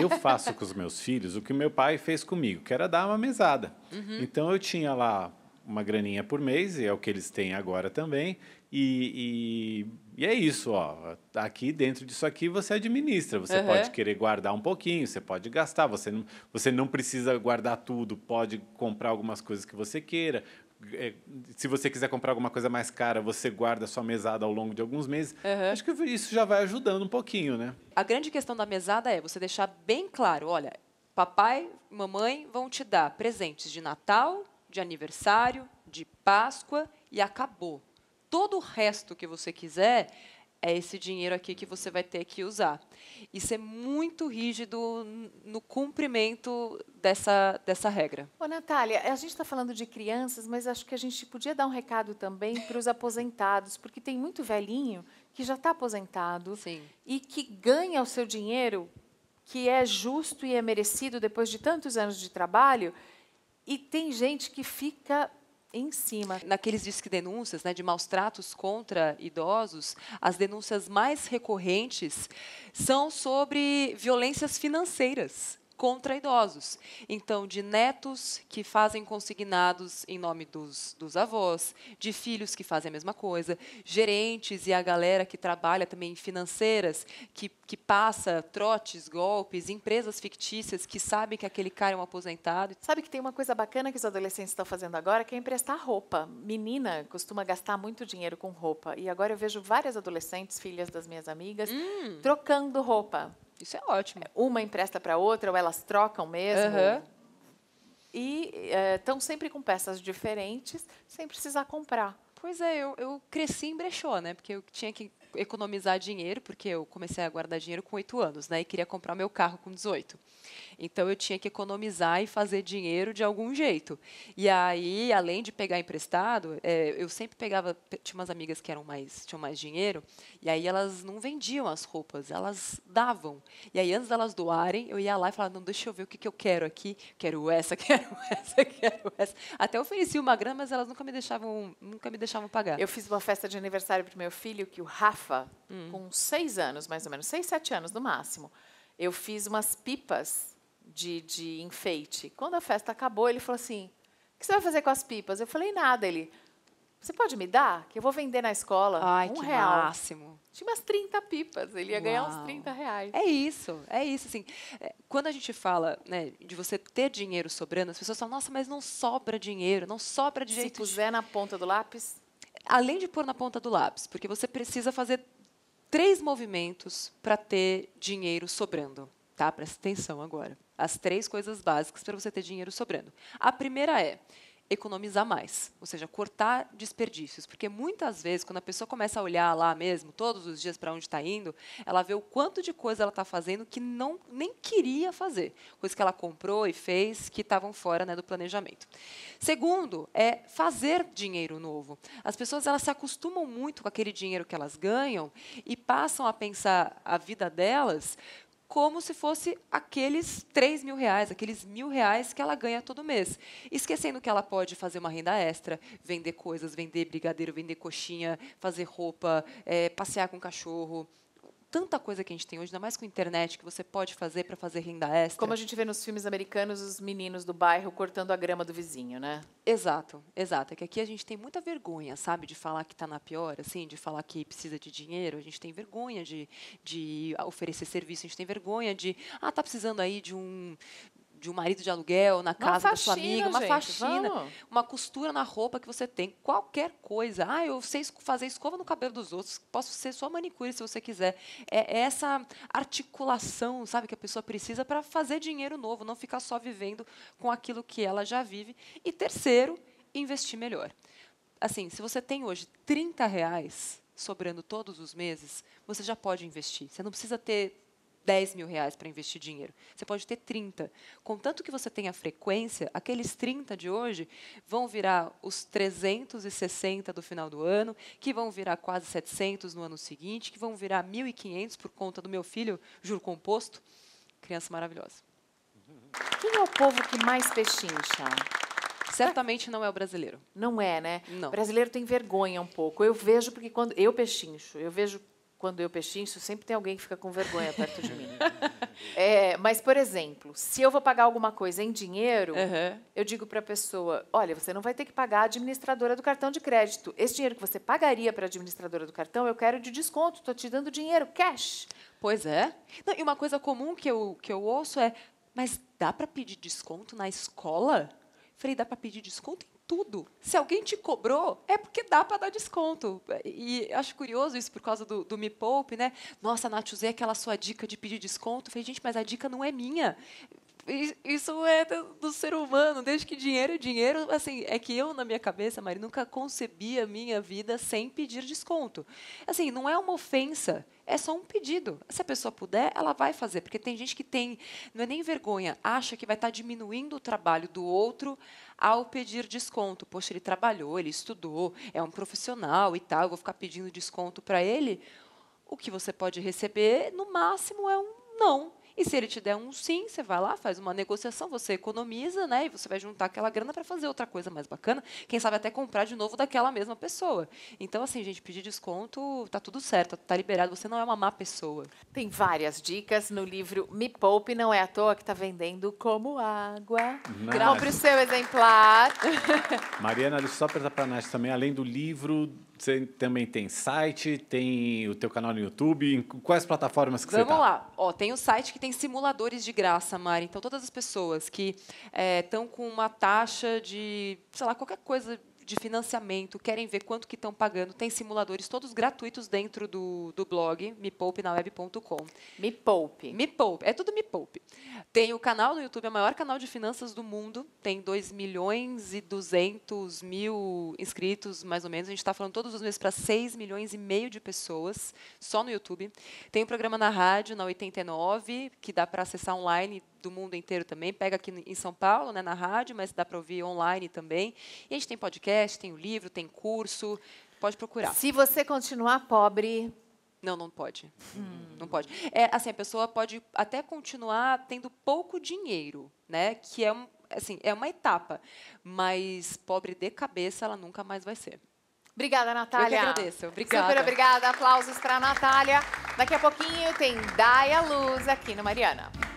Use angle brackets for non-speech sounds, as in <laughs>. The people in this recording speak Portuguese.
Eu faço com os meus filhos o que meu pai fez comigo, que era dar uma mesada. Uhum. Então eu tinha lá uma graninha por mês, e é o que eles têm agora também. E, e, e é isso, ó. Aqui dentro disso aqui você administra. Você uhum. pode querer guardar um pouquinho, você pode gastar, você não, você não precisa guardar tudo, pode comprar algumas coisas que você queira, é, se você quiser comprar alguma coisa mais cara, você guarda sua mesada ao longo de alguns meses. Uhum. Acho que isso já vai ajudando um pouquinho, né? A grande questão da mesada é você deixar bem claro, olha, papai, mamãe vão te dar presentes de Natal, de aniversário, de Páscoa e acabou. Todo o resto que você quiser é esse dinheiro aqui que você vai ter que usar. E ser é muito rígido no cumprimento dessa, dessa regra. Ô, Natália, a gente está falando de crianças, mas acho que a gente podia dar um recado também para os aposentados, porque tem muito velhinho que já está aposentado Sim. e que ganha o seu dinheiro, que é justo e é merecido depois de tantos anos de trabalho, e tem gente que fica em cima. Naqueles disque denúncias né, de maus tratos contra idosos, as denúncias mais recorrentes são sobre violências financeiras contra idosos. Então, de netos que fazem consignados em nome dos, dos avós, de filhos que fazem a mesma coisa, gerentes e a galera que trabalha também em financeiras, que, que passa trotes, golpes, empresas fictícias que sabem que aquele cara é um aposentado. Sabe que tem uma coisa bacana que os adolescentes estão fazendo agora, que é emprestar roupa. Menina costuma gastar muito dinheiro com roupa. E agora eu vejo várias adolescentes, filhas das minhas amigas, hum. trocando roupa. Isso é ótimo. É, uma empresta para outra, ou elas trocam mesmo. Uhum. E estão é, sempre com peças diferentes, sem precisar comprar. Pois é, eu, eu cresci em brechó, né? Porque eu tinha que economizar dinheiro, porque eu comecei a guardar dinheiro com 8 anos, né? E queria comprar meu carro com 18. Então eu tinha que economizar e fazer dinheiro de algum jeito. E aí, além de pegar emprestado, é, eu sempre pegava. Tinha umas amigas que eram mais, tinham mais dinheiro, e aí elas não vendiam as roupas, elas davam. E aí, antes delas doarem, eu ia lá e falava: não, deixa eu ver o que, que eu quero aqui. Quero essa, <laughs> quero essa, quero essa. Até oferecia uma grana, mas elas nunca me deixavam, nunca me deixavam deixavam pagar. Eu fiz uma festa de aniversário para meu filho, que o Rafa, hum. com seis anos, mais ou menos, seis, sete anos no máximo, eu fiz umas pipas de, de enfeite. Quando a festa acabou, ele falou assim: o que você vai fazer com as pipas? Eu falei, nada. Ele, você pode me dar? Que eu vou vender na escola. Ai, um que real. máximo. Tinha umas 30 pipas, ele ia Uau. ganhar uns 30 reais. É isso, é isso. Assim, é, quando a gente fala né, de você ter dinheiro sobrando, as pessoas falam, nossa, mas não sobra dinheiro, não sobra de Se jeito... Se puser de... na ponta do lápis... Além de pôr na ponta do lápis, porque você precisa fazer três movimentos para ter dinheiro sobrando. Tá? Presta atenção agora. As três coisas básicas para você ter dinheiro sobrando. A primeira é economizar mais, ou seja, cortar desperdícios, porque muitas vezes quando a pessoa começa a olhar lá mesmo todos os dias para onde está indo, ela vê o quanto de coisa ela está fazendo que não nem queria fazer, coisas que ela comprou e fez que estavam fora né, do planejamento. Segundo é fazer dinheiro novo. As pessoas elas se acostumam muito com aquele dinheiro que elas ganham e passam a pensar a vida delas como se fosse aqueles 3 mil reais, aqueles mil reais que ela ganha todo mês. Esquecendo que ela pode fazer uma renda extra, vender coisas, vender brigadeiro, vender coxinha, fazer roupa, é, passear com o cachorro, tanta coisa que a gente tem hoje, ainda mais com a internet, que você pode fazer para fazer renda extra. Como a gente vê nos filmes americanos, os meninos do bairro cortando a grama do vizinho, né? Exato, exato. É que aqui a gente tem muita vergonha, sabe, de falar que está na pior, assim, de falar que precisa de dinheiro. A gente tem vergonha de, de oferecer serviço, a gente tem vergonha de, ah, tá precisando aí de um, de um marido de aluguel, na casa faxina, da sua amiga, uma gente, faxina, vamos. uma costura na roupa que você tem, qualquer coisa. Ah, eu sei fazer escova no cabelo dos outros, posso ser só manicure se você quiser. É, é essa articulação, sabe, que a pessoa precisa para fazer dinheiro novo, não ficar só vivendo com aquilo que ela já vive. E terceiro, investir melhor. Assim, se você tem hoje 30 reais sobrando todos os meses, você já pode investir. Você não precisa ter 10 mil reais para investir dinheiro. Você pode ter 30. Contanto que você tenha frequência, aqueles 30 de hoje vão virar os 360 do final do ano, que vão virar quase 700 no ano seguinte, que vão virar 1.500 por conta do meu filho, juro composto. Criança maravilhosa. Quem é o povo que mais pechincha? Certamente não é o brasileiro. Não é, né? Não. O brasileiro tem vergonha um pouco. Eu vejo porque quando eu pechincho, eu vejo quando eu pechincho, sempre tem alguém que fica com vergonha <laughs> perto de mim. É, mas, por exemplo, se eu vou pagar alguma coisa em dinheiro, uhum. eu digo para a pessoa: olha, você não vai ter que pagar a administradora do cartão de crédito. Esse dinheiro que você pagaria para a administradora do cartão, eu quero de desconto, estou te dando dinheiro, cash. Pois é. Não, e uma coisa comum que eu, que eu ouço é: mas dá para pedir desconto na escola? Falei, dá para pedir desconto em tudo. Se alguém te cobrou, é porque dá para dar desconto. E acho curioso isso por causa do, do Me Poupe, né? Nossa, Nath, usei aquela sua dica de pedir desconto. Eu falei, gente, mas a dica não é minha isso é do ser humano, desde que dinheiro é dinheiro. Assim, é que eu, na minha cabeça, Mari, nunca concebi a minha vida sem pedir desconto. Assim, não é uma ofensa, é só um pedido. Se a pessoa puder, ela vai fazer. Porque tem gente que tem, não é nem vergonha, acha que vai estar diminuindo o trabalho do outro ao pedir desconto. Poxa, ele trabalhou, ele estudou, é um profissional e tal, eu vou ficar pedindo desconto para ele. O que você pode receber, no máximo, é um não e se ele te der um sim, você vai lá, faz uma negociação, você economiza, né? E você vai juntar aquela grana para fazer outra coisa mais bacana. Quem sabe até comprar de novo daquela mesma pessoa. Então, assim, gente, pedir desconto, tá tudo certo, tá liberado. Você não é uma má pessoa. Tem várias dicas no livro Me Poupe, não é à toa que tá vendendo como água. Grau pro seu exemplar. <laughs> Mariana, deixa eu só apertar para também, além do livro você também tem site, tem o teu canal no YouTube, em quais plataformas que Vamos você tá? Vamos lá. Ó, tem o um site que tem simuladores de graça, Mari. Então, todas as pessoas que estão eh, é, com uma taxa de, sei lá, qualquer coisa de financiamento, querem ver quanto que estão pagando. Tem simuladores todos gratuitos dentro do, do blog mepoupenaweb.com. Me poupe. Me poupe. É tudo me poupe. Tem o canal no YouTube, é o maior canal de finanças do mundo. Tem 2 milhões e 200 mil inscritos, mais ou menos. A gente está falando todos os meses para 6 milhões e meio de pessoas, só no YouTube. Tem o um programa na rádio, na 89, que dá para acessar online do mundo inteiro também. Pega aqui em São Paulo, né, na rádio, mas dá para ouvir online também. E a gente tem podcast, tem o livro, tem curso. Pode procurar. Se você continuar pobre, não, não pode. Hum. Não pode. É, assim, a pessoa pode até continuar tendo pouco dinheiro, né? Que é, assim, é uma etapa. Mas pobre de cabeça, ela nunca mais vai ser. Obrigada, Natália. Eu que agradeço. Obrigada. Super obrigada. Aplausos para a Natália. Daqui a pouquinho tem Daia Luz aqui no Mariana.